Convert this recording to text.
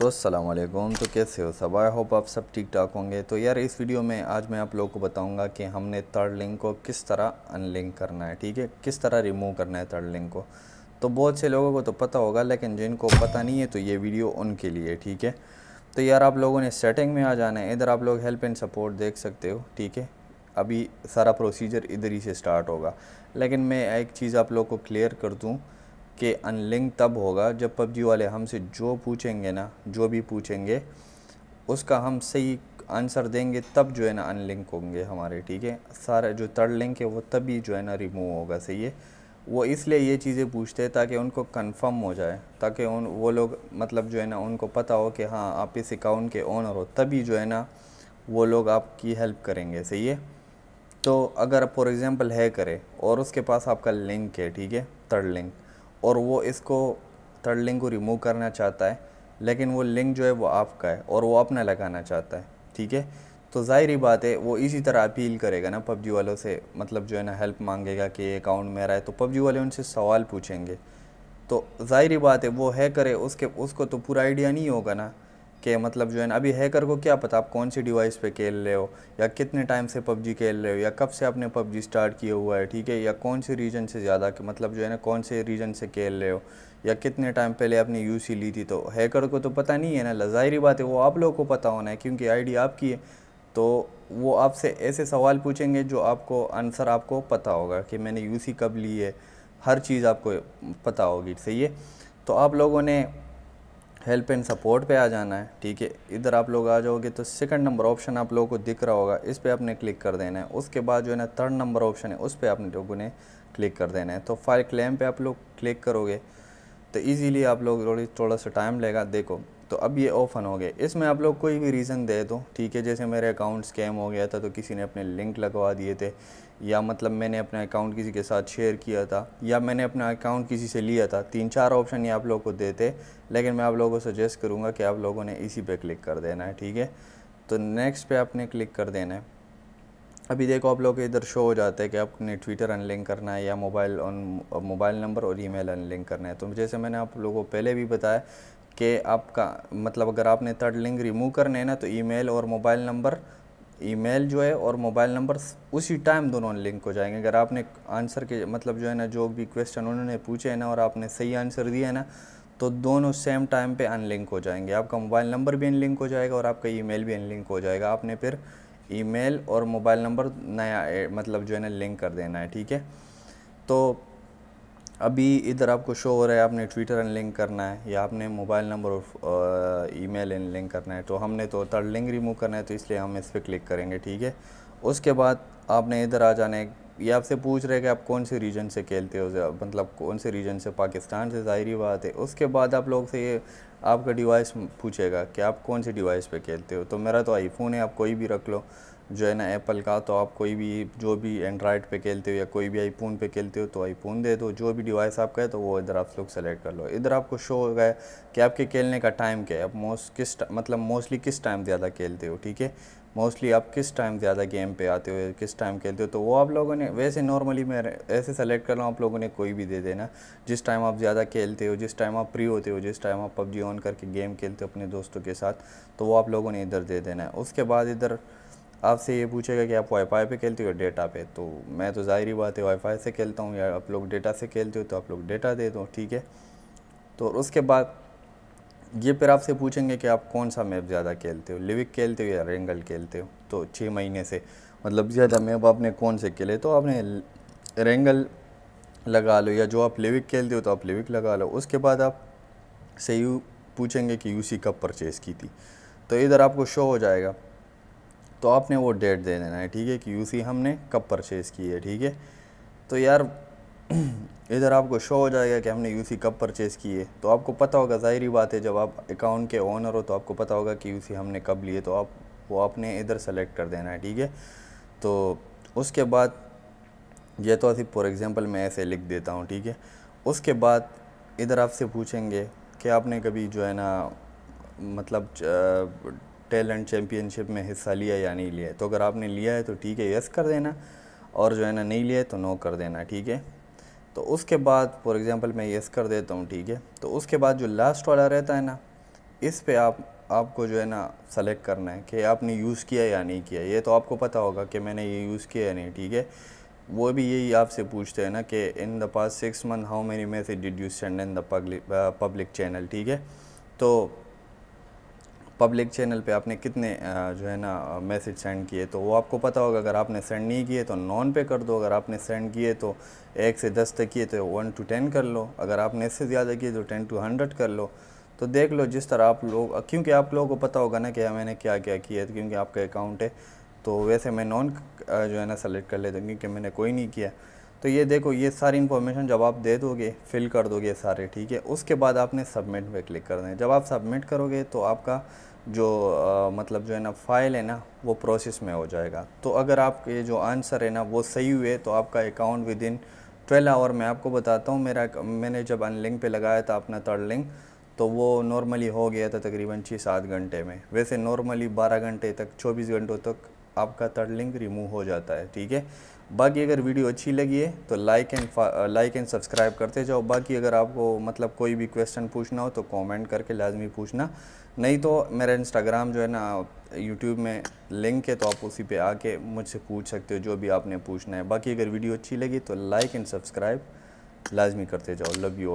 तो वालेकुम तो कैसे हो सब आई होप आप सब ठीक ठाक होंगे तो यार इस वीडियो में आज मैं आप लोगों को बताऊंगा कि हमने थर्ड लिंक को किस तरह अनलिंक करना है ठीक है किस तरह रिमूव करना है थर्ड लिंक को तो बहुत से लोगों को तो पता होगा लेकिन जिनको पता नहीं है तो ये वीडियो उनके लिए ठीक है तो यार आप लोगों ने सेटिंग में आ जाना है इधर आप लोग हेल्प एंड सपोर्ट देख सकते हो ठीक है अभी सारा प्रोसीजर इधर ही से स्टार्ट होगा लेकिन मैं एक चीज़ आप लोग को क्लियर कर दूँ कि अनलिंक तब होगा जब पबजी वाले हमसे जो पूछेंगे ना जो भी पूछेंगे उसका हम सही आंसर देंगे तब जो है ना अनलिंक होंगे हमारे ठीक है सारा जो थर्ड लिंक है वो तभी जो है ना रिमूव होगा सही है वो इसलिए ये चीज़ें पूछते हैं ताकि उनको कंफर्म हो जाए ताकि उन वो लोग मतलब जो है ना उनको पता हो कि हाँ आप इस अकाउंट के ओनर हो तभी जो है ना वो लोग आपकी हेल्प करेंगे सही है तो अगर फॉर एग्ज़ाम्पल है करे और उसके पास आपका लिंक है ठीक है थर्ड लिंक और वो इसको थर्ड लिंक को रिमूव करना चाहता है लेकिन वो लिंक जो है वो आपका है और वो अपना लगाना चाहता है ठीक है तो ही बात है वो इसी तरह अपील करेगा ना पबजी वालों से मतलब जो है ना हेल्प मांगेगा कि ये अकाउंट मेरा है तो पबजी वाले उनसे सवाल पूछेंगे तो ही बात है वो है करे उसके उसको तो पूरा आइडिया नहीं होगा ना कि मतलब जो है ना अभी हैकर को क्या पता आप कौन सी डिवाइस पे खेल रहे हो या कितने टाइम से पबजी खेल रहे हो या कब से आपने पबजी स्टार्ट किया हुआ है ठीक है या कौन से रीजन से ज़्यादा मतलब जो है ना कौन से रीजन से खेल रहे हो या कितने टाइम पहले आपने यू ली थी तो हैकर को तो पता नहीं है ना लाजाहरी बात है वो आप लोगों को पता होना है क्योंकि आईडी आपकी है तो वो आपसे ऐसे सवाल पूछेंगे जो आपको आंसर आपको पता होगा कि मैंने यूसी कब ली है हर चीज़ आपको पता होगी सही है तो आप लोगों ने हेल्प एंड सपोर्ट पे आ जाना है ठीक है इधर आप लोग आ जाओगे तो सेकंड नंबर ऑप्शन आप लोगों को दिख रहा होगा इस पर आपने क्लिक कर देना है उसके बाद जो है ना थर्ड नंबर ऑप्शन है उस पर आपने लोगों ने क्लिक कर देना है तो फाइल क्लेम पे आप लोग क्लिक करोगे तो ईजीली आप लोग थोड़ी थोड़ा सा टाइम लेगा देखो तो अब ये ओपन हो गए इसमें आप लोग कोई भी रीज़न दे दो ठीक है जैसे मेरे अकाउंट स्कैम हो गया था तो किसी ने अपने लिंक लगवा दिए थे या मतलब मैंने अपना अकाउंट किसी के साथ शेयर किया था या मैंने अपना अकाउंट किसी से लिया था तीन चार ऑप्शन ये आप लोग को देते लेकिन मैं आप लोगों को सजेस्ट करूँगा कि आप लोगों ने इसी पर क्लिक कर देना है ठीक है तो नेक्स्ट पे आपने क्लिक कर देना है अभी देखो आप लोग इधर शो हो जाता है कि आपने ट्विटर अनलिंक करना है या मोबाइल ऑन मोबाइल नंबर और ईमेल अनलिंक करना है तो जैसे मैंने आप लोगों को पहले भी बताया कि आपका मतलब अगर आपने थर्ड लिंक रिमूव करने ना तो ईमेल और मोबाइल नंबर ईमेल जो है और मोबाइल नंबर उसी टाइम दोनों लिंक हो जाएंगे अगर आपने आंसर के मतलब जो है ना जो भी क्वेश्चन उन्होंने पूछे हैं ना और आपने सही आंसर दिया है ना तो दोनों सेम टाइम पे अनलिंक हो जाएंगे आपका मोबाइल नंबर भी अनलिंक हो जाएगा और आपका ईमेल भी अनलिंक हो जाएगा आपने फिर ईमेल और मोबाइल नंबर नया मतलब जो है ना लिंक कर देना है ठीक है तो अभी इधर आपको शो हो रहा है आपने ट्विटर अनलिंक करना है या आपने मोबाइल नंबर और ईमेल अनलिंक करना है तो हमने तो थर्ड लिंक रिमूव करना है तो इसलिए हम इस पर क्लिक करेंगे ठीक है उसके बाद आपने इधर आ जाना है ये आपसे पूछ रहे हैं कि आप कौन से रीजन से खेलते हो मतलब कौन से रीजन से पाकिस्तान से ज़ाहरी बात है उसके बाद आप लोग से ये आपका डिवाइस पूछेगा कि आप कौन से डिवाइस पे खेलते हो तो मेरा तो आईफोन है आप कोई भी रख लो जो है ना एप्पल का तो आप कोई भी जो भी एंड्रॉयड पे खेलते हो या कोई भी आईफोन पे खेलते हो तो आईफोन दे दो जो भी डिवाइस आपका है तो वो इधर आप लोग सेलेक्ट कर लो इधर आपको शो हो गया कि आपके खेलने का टाइम क्या है आप मोस्ट किस मतलब मोस्टली किस टाइम ज़्यादा खेलते हो ठीक है मोस्टली आप किस टाइम ज़्यादा गेम पे आते हो किस टाइम खेलते हो तो वो आप लोगों ने वैसे नॉर्मली मैं ऐसे सेलेक्ट कर रहा हूँ आप लोगों ने कोई भी दे देना जिस टाइम आप ज़्यादा खेलते हो जिस टाइम आप फ्री होते हो जिस टाइम आप पबजी ऑन करके गेम खेलते हो अपने दोस्तों के साथ तो वो आप लोगों ने इधर दे देना है उसके बाद इधर आपसे ये पूछेगा कि आप वाईफाई पे खेलते हो या डेटा पे तो मैं तो ज़ाहिर बात है वाईफाई से खेलता हूँ या आप लोग डेटा से खेलते हो तो आप लोग डेटा दे दो ठीक है तो उसके बाद ये फिर आपसे पूछेंगे कि आप कौन सा मैप ज़्यादा खेलते हो लिविक खेलते हो या रेंगल खेलते हो तो छः महीने से मतलब ज़्यादा मैप आपने कौन से खेले तो आपने रेंगल लगा लो या जो आप लिविक खेलते हो तो आप लिविक लगा लो उसके बाद आप से यू पूछेंगे कि यूसी कब परचेज़ की थी तो इधर आपको शो हो जाएगा तो आपने वो डेट दे देना है ठीक है कि यूसी हमने कब परचेज़ की है ठीक है तो यार इधर आपको शो हो जाएगा कि हमने यूसी कब परचेज़ की है तो आपको पता होगा ज़ाहरी बात है जब आप अकाउंट के ओनर हो तो आपको पता होगा कि यूसी हमने कब लिए तो आप वो आपने इधर सेलेक्ट कर देना है ठीक है तो उसके बाद ये तो अभी फॉर एग्ज़ाम्पल मैं ऐसे लिख देता हूँ ठीक है उसके बाद इधर आपसे पूछेंगे कि आपने कभी जो है ना मतलब टैलेंट चैम्पियनशिप में हिस्सा लिया या नहीं लिया है तो अगर आपने लिया है तो ठीक है यस कर देना और जो है ना नहीं लिया है तो नो कर देना ठीक है तो उसके बाद फॉर एग्ज़ाम्पल मैं यस कर देता हूँ ठीक है तो उसके बाद जो लास्ट वाला रहता है ना इस पर आप आपको जो है ना सेलेक्ट करना है कि आपने यूज़ किया या नहीं किया ये तो आपको पता होगा कि मैंने ये यूज़ किया या नहीं ठीक है वो भी यही आपसे पूछते हैं ना कि in the past six month how many message did you send in the public channel ठीक है तो पब्लिक चैनल पे आपने कितने जो है ना मैसेज सेंड किए तो वो आपको पता होगा अगर आपने सेंड नहीं किए तो नॉन पे कर दो अगर आपने सेंड किए तो एक से दस तक किए तो वन टू टेन कर लो अगर आपने इससे ज़्यादा किए तो टेन टू हंड्रेड कर लो तो देख लो जिस तरह आप लोग क्योंकि आप लोगों को पता होगा ना कि मैंने क्या क्या किया है क्योंकि आपका अकाउंट है तो वैसे मैं नॉन जो है ना सेलेक्ट कर लेता हूँ क्योंकि मैंने कोई नहीं किया तो ये देखो ये सारी इन्फॉर्मेशन जब आप दे दोगे फिल कर दोगे सारे ठीक है उसके बाद आपने सबमिट पे क्लिक करना है जब आप सबमिट करोगे तो आपका जो आ, मतलब जो है ना फाइल है ना वो प्रोसेस में हो जाएगा तो अगर आपके जो आंसर है ना वो सही हुए तो आपका account within twelve hour मैं आपको बताता हूँ मेरा मैंने जब अनलिंक पे लगाया था अपना थर्ड लिंक तो वो नॉर्मली हो गया था तकरीबन छः सात घंटे में वैसे नॉर्मली बारह घंटे तक चौबीस घंटों तक आपका थर्ड लिंक रिमूव हो जाता है ठीक है बाकी अगर वीडियो अच्छी लगी है तो like and like and subscribe करते जाओ बाकी अगर आपको मतलब कोई भी क्वेश्चन पूछना हो तो कमेंट करके लाजमी पूछना नहीं तो मेरा इंस्टाग्राम जो है ना यूट्यूब में लिंक है तो आप उसी पे आके मुझसे पूछ सकते हो जो भी आपने पूछना है बाकी अगर वीडियो अच्छी लगी तो लाइक एंड सब्सक्राइब लाजमी करते जाओ लव यू